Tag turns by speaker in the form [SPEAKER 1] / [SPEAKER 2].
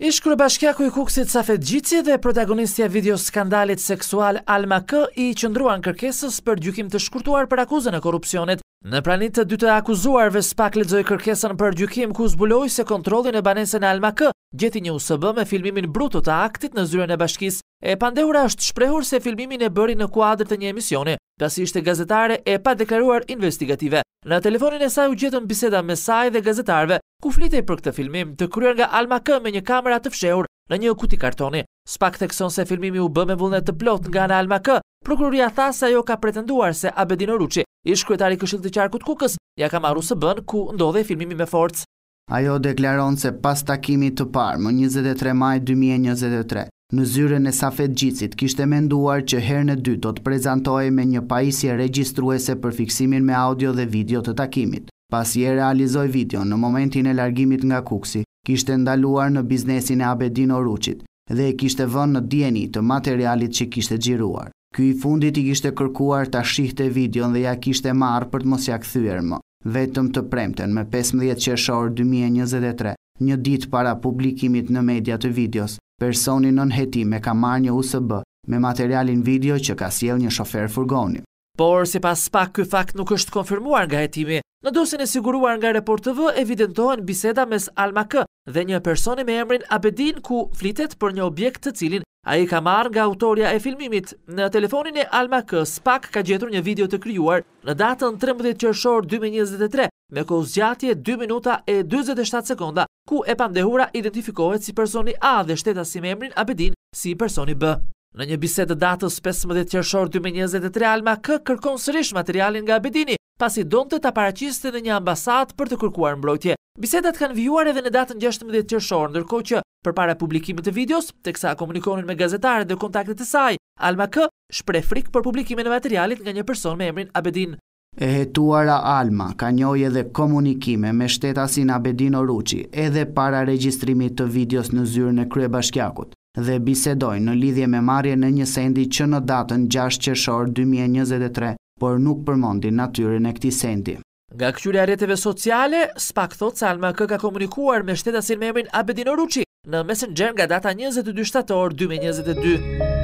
[SPEAKER 1] Ish kërëbashkjaku i kuksit Safet Gjici dhe protagonistja video skandalit seksual Alma K i qëndruan kërkesës për gjykim të shkurtuar për akuzën e korupcionit. Në pranit të dy të akuzuarve, Spak ledzoj kërkesën për gjykim ku zbuloj se kontrolin e banesën Alma K gjeti një usëbë me filmimin brutot a aktit në zyre në bashkis. E pandehura është shprehur se filmimin e bëri në kuadrë të një emisioni pasi ishte gazetare e pa deklaruar investigative. Në telefonin e saj u gjetën biseda me saj dhe gazetarve, ku flitej për këtë filmim të kryer nga Alma K me një kamera të fsheur në një kuti kartoni. Spak thekson se filmimi u bë me vullnet të plot nga në Alma K. Prokuroria tha se ajo ka pretenduar se Abedin Oruçi, ish kryetari i të Qarkut Kukës, ja ka maru së bën ku ndodhe filmimi me forcë.
[SPEAKER 2] Ajo deklaron se pas takimit të parë, më 23 maj 2023, Në zyrën e Safet Gjicit kishte menduar që herë në dy do të prezentoj me një pajisje registruese për fiksimin me audio dhe video të takimit. Pas je realizoj video në momentin e largimit nga kuksi, kishte ndaluar në biznesin e Abedin Oruqit dhe e kishte vën në djeni të materialit që kishte gjiruar. Ky i fundit i kishte kërkuar ta shihte videon dhe ja kishte marë për të mos ja këthyër më. Vetëm të premten me 15 qeshorë 2023, një ditë para publikimit në media të videos, Personi nën hetim e ka marrë një USB me materialin video që ka sjell një shofer furgoni.
[SPEAKER 1] Por se pas pak këj fakt nuk është konfirmuar nga hetimi, në dosjen e siguruar nga Report TV evidentohen biseda mes Alma K dhe një personi me emrin Abedin ku flitet për një objekt të cilin A i ka marrë nga autoria e filmimit. Në telefonin e Alma K, Spak ka gjetur një video të kryuar në datën 13 qërshor 2023 me kohës gjatje 2 minuta e 27 sekonda ku e pandehura identifikohet si personi A dhe shteta si memrin Abedin si personi B. Në një bisedë datës 15 qërëshor 2023, Alma K kërkon sërish materialin nga Abedini, pasi donë të të paraqiste në një ambasat për të kërkuar mbrojtje. Bisedat kanë vijuar edhe në datën 16 qërëshor, ndërko që për para publikimit të videos, të kësa komunikonin me gazetare dhe kontaktet e saj, Alma K shpre frik për publikimin e materialit nga një person me emrin Abedin. E
[SPEAKER 2] hetuara Alma ka njoj edhe komunikime me shtetasin Abedino Ruqi edhe para registrimit të videos në zyrë në krye bashkjakut dhe bisedojnë në lidhje me marje në një sendi që në datën 6 qeshor 2023, por nuk përmondi natyrin e këti sendi.
[SPEAKER 1] Nga këqyria reteve sociale, spak thot se Alma kë ka komunikuar me shtetasin me emrin Abedino Ruqi në Messenger nga data 22 shtator 2022.